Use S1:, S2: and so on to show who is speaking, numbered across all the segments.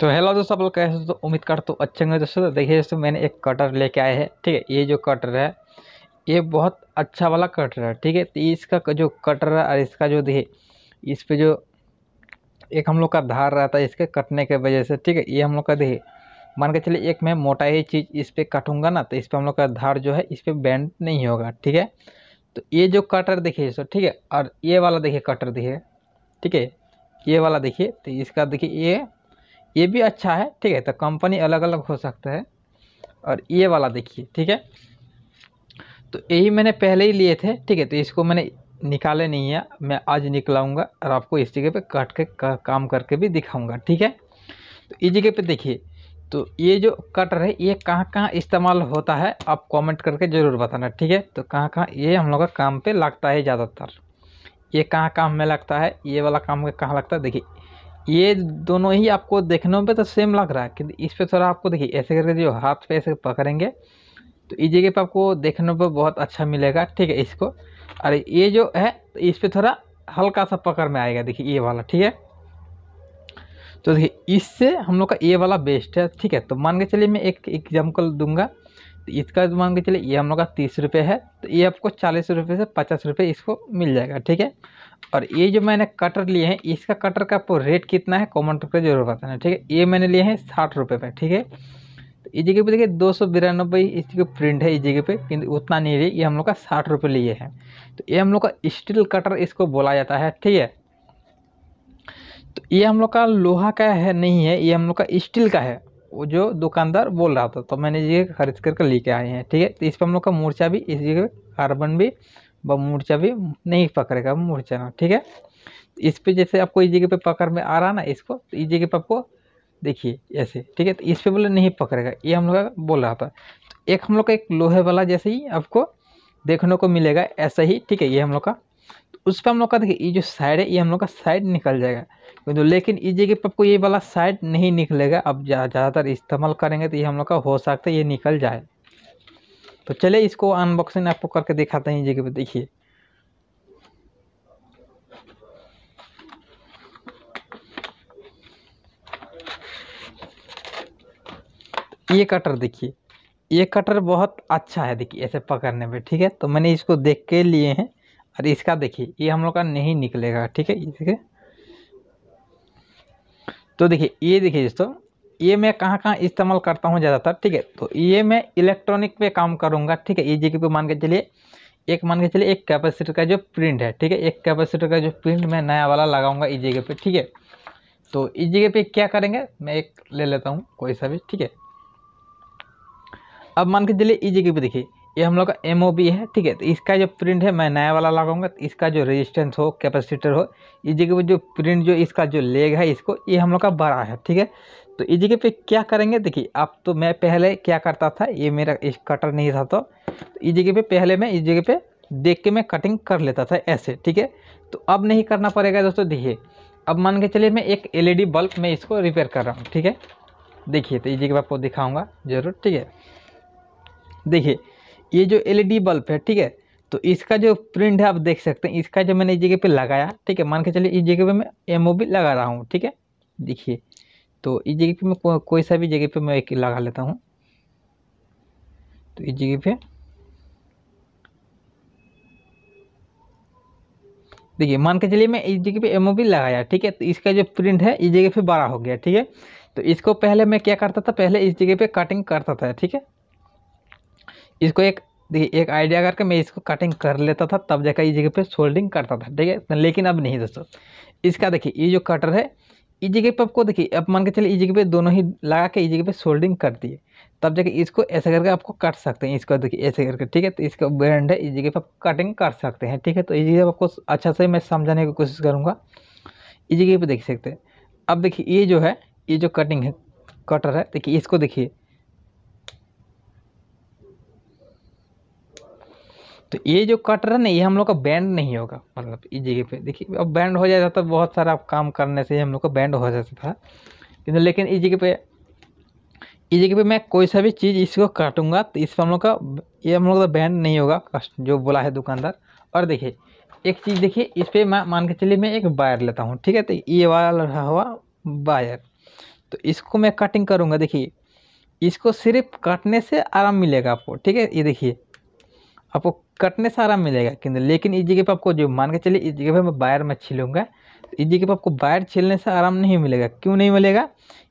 S1: तो हेलो दोस्तों आप लोग कैसे तो उम्मीद करते हो अच्छे होंगे दोस्तों तो देखिए दोस्तों मैंने एक कटर लेके आए है ठीक है ये जो कटर है ये बहुत अच्छा वाला कटर है ठीक है तो इसका जो कटर है और इसका जो देखिए इस पर जो एक हम लोग का धार रहता है इसके कटने के वजह से ठीक है ये हम लोग का देखिए मान के चलिए एक मैं मोटा ही चीज़ इस पर कटूंगा ना तो इस पर हम लोग का धार जो है इस पर बैंड नहीं होगा ठीक है तो ये जो कटर देखिए दोस्तों ठीक है और ये वाला देखिए कटर देखिए ठीक है ये वाला देखिए तो इसका देखिए ये ये भी अच्छा है ठीक है तो कंपनी अलग अलग हो सकता है और ये वाला देखिए ठीक है तो यही मैंने पहले ही लिए थे ठीक है तो इसको मैंने निकाले नहीं है मैं आज निकलाऊंगा और आपको इस जगह पे काट के का, काम करके भी दिखाऊंगा ठीक है तो इस जगह पे देखिए तो ये जो कटर है ये कहाँ कहाँ इस्तेमाल होता है आप कमेंट करके ज़रूर बताना ठीक है तो कहाँ कहाँ ये हम लोग का काम पे लगता है ज़्यादातर ये कहाँ काम में लगता है ये वाला काम कहाँ लगता है देखिए ये दोनों ही आपको देखने में तो सेम लग रहा है कि इस पर थोड़ा आपको देखिए ऐसे करके जो हाथ पे ऐसे पकड़ेंगे तो इस e जगह पे आपको देखने पर बहुत अच्छा मिलेगा ठीक है इसको और ये जो है तो इस पर थोड़ा हल्का सा पकड़ में आएगा देखिए ये वाला ठीक है तो देखिए इससे हम लोग का ये वाला बेस्ट है ठीक है तो मान के चलिए मैं एक एग्जाम्पल दूंगा इसका मान के चलिए ये हम लोग का तीस रुपये है तो ये आपको चालीस रुपये से पचास रुपये इसको मिल जाएगा ठीक है और ये जो मैंने कटर लिए हैं इसका कटर का आपको रेट कितना है कॉमन टॉप जरूर बताना है ठीक है ये मैंने लिए हैं साठ रुपये में ठीक है तो इस जगह पर देखिए दो सौ बिरानबे इसकी प्रिंट है इस जगह पे किंतु उतना नहीं रही ये हम लोग का साठ रुपये लिए हैं तो ये हम लोग का स्टील कटर इसको बोला जाता है ठीक है तो ये हम लोग का लोहा का है नहीं है ये हम लोग का स्टील का है वो जो दुकानदार बोल रहा था तो मैंने ये खरीद करके लेके आए हैं ठीक है तो इस पर हम लोग का मोर्चा भी इस जगह कार्बन भी व मोर्चा भी नहीं पकड़ेगा मोर्चा ना ठीक है तो इस पर जैसे आपको इस जगह पे पकड़ में आ रहा ना इसको तो इस जगह पे आपको देखिए ऐसे ठीक है तो इस पर बोले नहीं पकड़ेगा ये हम लोग का बोल रहा था तो एक हम लोग का एक लोहे वाला जैसे ही आपको देखने को मिलेगा ऐसा ही ठीक है ये हम लोग का तो उस पर हम लोग का देखिए ये जो साइड है ये हम लोग का साइड निकल जाएगा तो लेकिन इस जगह पर आपको ये वाला साइड नहीं निकलेगा अब ज़्यादातर इस्तेमाल करेंगे तो ये हम लोग का हो सकता है ये निकल जाए तो चलिए इसको अनबॉक्सिंग आपको करके दिखाते हैं इस जगह पर देखिए ये कटर देखिए ये कटर बहुत अच्छा है देखिए ऐसे पकड़ने में ठीक है तो मैंने इसको देख के लिए हैं और इसका देखिए ये हम लोग का नहीं निकलेगा ठीक है इसके तो देखिए ये देखिए दोस्तों ये मैं कहाँ कहाँ इस्तेमाल करता हूँ ज़्यादातर ठीक है तो ये मैं इलेक्ट्रॉनिक पे काम करूँगा ठीक है ये जी पे मान के चलिए एक मान के चलिए एक कैपेसिटर का जो प्रिंट है ठीक है एक कैपेसिटर का जो प्रिंट मैं नया वाला लगाऊंगा इस e जगह पे ठीक है तो इस e जगह पे क्या करेंगे मैं एक ले लेता हूँ कोई सा भी ठीक है अब मान के चलिए इस e जगह पे देखिए ये हम लोग का एम है ठीक है तो इसका जो प्रिंट है मैं नया वाला लगाऊंगा तो इसका जो रेजिस्टेंस हो कैपेसिटर हो इस जगह जो प्रिंट जो इसका जो लेग है इसको ये हम लोग का बड़ा है ठीक है तो इस जगह पे क्या करेंगे देखिए आप तो मैं पहले क्या करता था ये मेरा इस कटर नहीं था तो इस तो जगह पे पहले मैं इस जगह पे देख के मैं कटिंग कर लेता था ऐसे ठीक है तो अब नहीं करना पड़ेगा दोस्तों देखिए अब मान के चलिए मैं एक डी बल्ब में इसको रिपेयर कर रहा हूँ ठीक है देखिए तो इस जगह आपको दिखाऊँगा ज़रूर ठीक है देखिए ये जो एलईडी बल्ब e है ठीक है तो इसका जो प्रिंट है आप देख सकते हैं इसका जो मैंने इस जगह पे लगाया ठीक है मान के चलिए इस जगह पे मैं एमओ भी लगा रहा हूँ ठीक है देखिए तो इस जगह पे मैं को, कोई सा भी जगह पे मैं एक लगा लेता हूँ तो इस जगह पे देखिए मान के चलिए मैं इस जगह पे एमओ भी लगाया ठीक है तो इसका जो प्रिंट है इस जगह पे बड़ा हो गया ठीक है तो इसको पहले मैं क्या करता था पहले इस जगह पे कटिंग करता था ठीक है इसको एक देखिए एक आइडिया करके मैं इसको कटिंग कर लेता था तब जाकर ये जगह पे सोल्डिंग करता था ठीक है लेकिन अब नहीं दोस्तों इसका देखिए ये जो कटर है इस जगह पे आपको देखिए अब मान के चलिए इस जगह पे दोनों ही लगा के इस जगह पे सोल्डिंग कर दिए तब जाके इसको ऐसे करके आपको कट सकते हैं इसको देखिए ऐसे करके ठीक है तो इसका ब्रांड है इस जगह पर आप कटिंग कर सकते हैं ठीक है तो इस जगह आपको अच्छा से मैं समझाने की कोशिश करूँगा इस जगह पर देख सकते हैं अब देखिए ये जो है ये जो कटिंग है कटर है देखिए इसको देखिए तो ये जो कट रहा है ना ये हम लोग का बैंड नहीं होगा मतलब इस जगह पे देखिए अब बैंड हो जाता था तो बहुत सारा काम करने से हम लोग का बैंड हो जाता था किंतु लेकिन इस जगह पे इस जगह पे मैं कोई सा भी चीज़ इसको काटूंगा तो इस पर हम लोग का ये हम लोग का बैंड नहीं होगा जो बोला है दुकानदार और देखिए एक चीज़ देखिए इस पर मैं मान के चलिए मैं एक वायर लेता हूँ ठीक है तो ये वाला रहा हुआ वायर तो इसको मैं कटिंग करूँगा देखिए इसको सिर्फ काटने से आराम मिलेगा आपको ठीक है ये देखिए आपको कटने सारा मिलेगा किंतु लेकिन इस जगह पर आपको जो मान के चलिए इस जगह पर मैं बायर में छीलूँगा इस जगह पर आपको बायर छीलने से आराम नहीं मिलेगा क्यों नहीं मिलेगा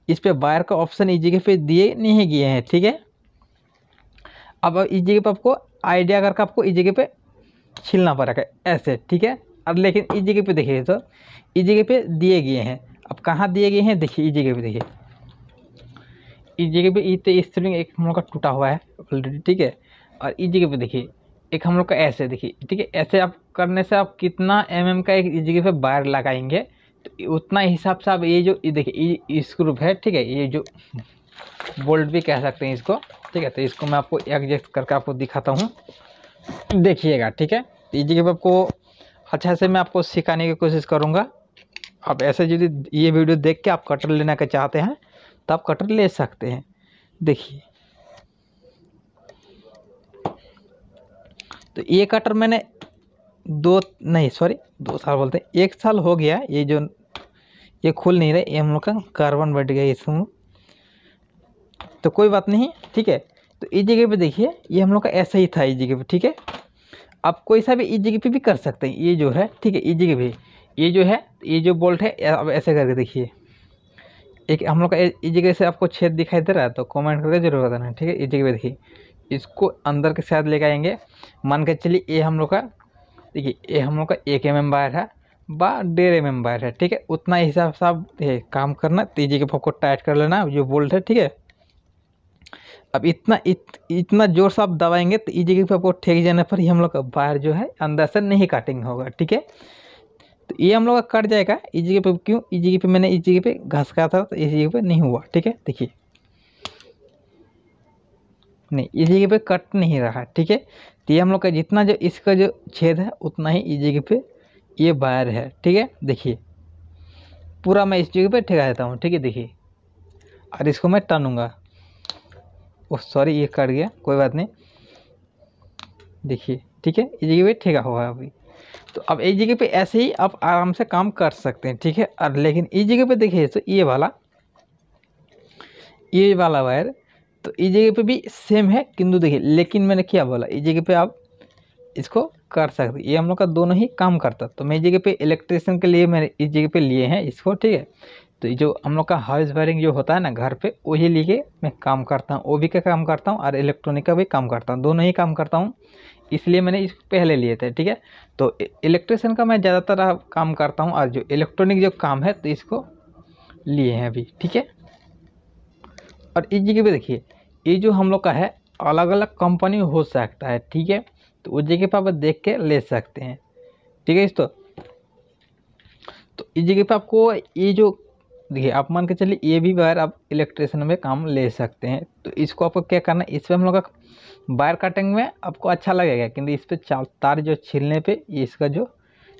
S1: इस पर बायर का ऑप्शन इस जगह पर दिए नहीं गए हैं ठीक है अब इस जगह पर आपको आइडिया करके आपको इस जगह पर छीलना पड़ेगा ऐसे ठीक है और लेकिन इस जगह पर देखिए तो इस जगह पर दिए गए हैं अब कहाँ दिए गए हैं देखिए इस जगह पर देखिए इस जगह पर इस स्ट्रिंग एक मोड़ का टूटा हुआ है ऑलरेडी ठीक है और इस जगह पर देखिए एक हम लोग का ऐसे देखिए ठीक है ऐसे आप करने से आप कितना एम mm का एक जगह e पे बायर लगाएंगे तो उतना हिसाब से आप ये जो ये देखिए ये स्क्रूप है ठीक है ये जो बोल्ट भी कह सकते हैं इसको ठीक है तो इसको मैं आपको एडजस्ट करके आपको दिखाता हूँ देखिएगा ठीक है तो ये जगह पर आपको अच्छा से मैं आपको सिखाने की कोशिश करूँगा आप ऐसे यदि ये वीडियो देख के आप कटर लेना का चाहते हैं तो आप कटर ले सकते हैं देखिए तो ये कटर मैंने दो नहीं सॉरी दो साल बोलते हैं एक साल हो गया ये जो ये खुल नहीं रहा ये हम लोग का कार्बन बैठ गया इसमें तो कोई बात नहीं ठीक है तो इस जगह पे देखिए ये हम लोग का ऐसा ही था इस जगह पे ठीक है आप कोई सा भी इस जगह पे भी कर सकते हैं ये जो है ठीक है इस जगह पे ये जो है ये जो बोल्ट है अब ऐसे करके देखिए एक हम लोग का इस जगह से आपको छेद दिखाई दे रहा है तो कॉमेंट करके जरूर बताना ठीक है इस जगह पर देखिए इसको अंदर के साथ लेकर आएंगे मान के चलिए ये हम लोग का देखिए ये हम लोग का एक एम एम वायर है बा डेढ़ एम एम वायर है ठीक है उतना हिसाब साहब है काम करना तेजी के आपको टाइट कर लेना जो बोल्ट है ठीक है अब इतना इत, इतना जोर से आप दबाएंगे तो इस जगह पर आपको ठेक जाने पर ही हम लोग का वायर जो है अंदर से नहीं काटिंग होगा ठीक है तो ये हम लोग का कट जाएगा इस जगह पर क्यों इस जगह पर मैंने इस जगह पर घसका था तो इस जगह पर नहीं हुआ ठीक है देखिए नहीं इस जगह पे कट नहीं रहा ठीक है तो ये हम लोग का जितना जो इसका जो छेद है उतना ही इस e जगह पे ये वायर है ठीक है देखिए पूरा मैं इस जगह पे ठेका देता हूँ ठीक है देखिए और इसको मैं टनूँगा ओह सॉरी ये कट गया कोई बात नहीं देखिए ठीक है इस e जगह पर ठेका हुआ है अभी तो अब इस e जगह पे ऐसे ही आप आराम से काम कर सकते हैं ठीक है और लेकिन इस जगह पे देखिए तो ये वाला ये वाला वायर तो इस e जगह पे भी सेम है किंतु देखिए लेकिन मैंने क्या बोला इस e जगह पे आप इसको कर सकते ये हम लोग का दोनों ही काम करता तो मैं इस e जगह पे इलेक्ट्रिशियन के लिए मैंने इस जगह पे लिए हैं इसको ठीक है तो जो हम लोग का हाउस वायरिंग जो होता है ना घर पे वही लेके मैं काम करता हूँ ओ का काम करता हूँ और इलेक्ट्रॉनिक का भी काम करता हूँ दोनों ही काम करता हूँ इसलिए मैंने इस पहले लिए थे ठीक है तो इलेक्ट्रिशियन का मैं ज़्यादातर काम करता हूँ और जो इलेक्ट्रॉनिक जो काम है तो इसको लिए हैं अभी ठीक है और इस जगह पे देखिए ये जो हम लोग का है अलग अलग कंपनी हो सकता है ठीक है तो उस जगह पर आप देख के ले सकते हैं ठीक है इस तो, तो इस जगह पर आपको ये जो देखिए आप मान के चलिए ये भी वायर आप इलेक्ट्रिशियन में काम ले सकते हैं तो इसको आपको क्या करना है इस पर हम लोग का वायर कटिंग में आपको अच्छा लगेगा किंतु इस पर चार तार जो छीलने पे इसका जो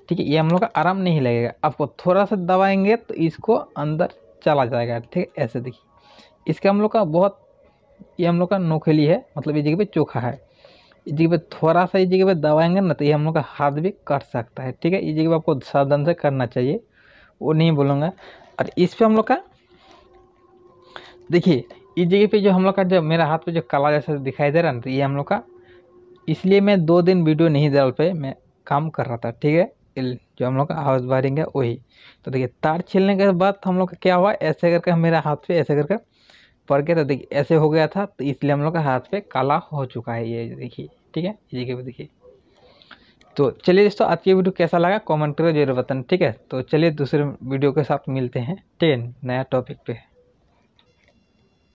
S1: ठीक है ये हम लोग का आराम नहीं लगेगा आपको थोड़ा सा दबाएंगे तो इसको अंदर चला जाएगा ठीक है ऐसे देखिए इसका हम लोग का बहुत ये हम लोग का नोखेली है मतलब ये जगह पे चोखा है इस जगह पे थोड़ा सा इस जगह पे दबाएंगे ना तो ये हम लोग का हाथ भी कट सकता है ठीक है इस जगह पे आपको सावधान से करना चाहिए वो नहीं बोलूँगा और इस पर हम लोग का देखिए इस जगह पे जो हम लोग का जो मेरा हाथ पे जो काला जैसा दिखाई दे रहा है ना तो ये हम लोग का इसलिए मैं दो दिन वीडियो नहीं डाल पे मैं काम कर रहा था ठीक है जो हम लोग का हाउस वायरिंग है वही तो देखिए तार छीलने के बाद हम लोग का क्या हुआ ऐसे करके मेरा हाथ पे ऐसे करके पड़ गया था तो देखिए ऐसे हो गया था तो इसलिए हम लोग का हाथ पे काला हो चुका है ये देखिए ठीक है ये देखिए देखिए तो चलिए दोस्तों आज की वीडियो कैसा लगा कमेंट करो जरूर बताना ठीक है तो चलिए दूसरे वीडियो के साथ मिलते हैं ठीक है नया टॉपिक पे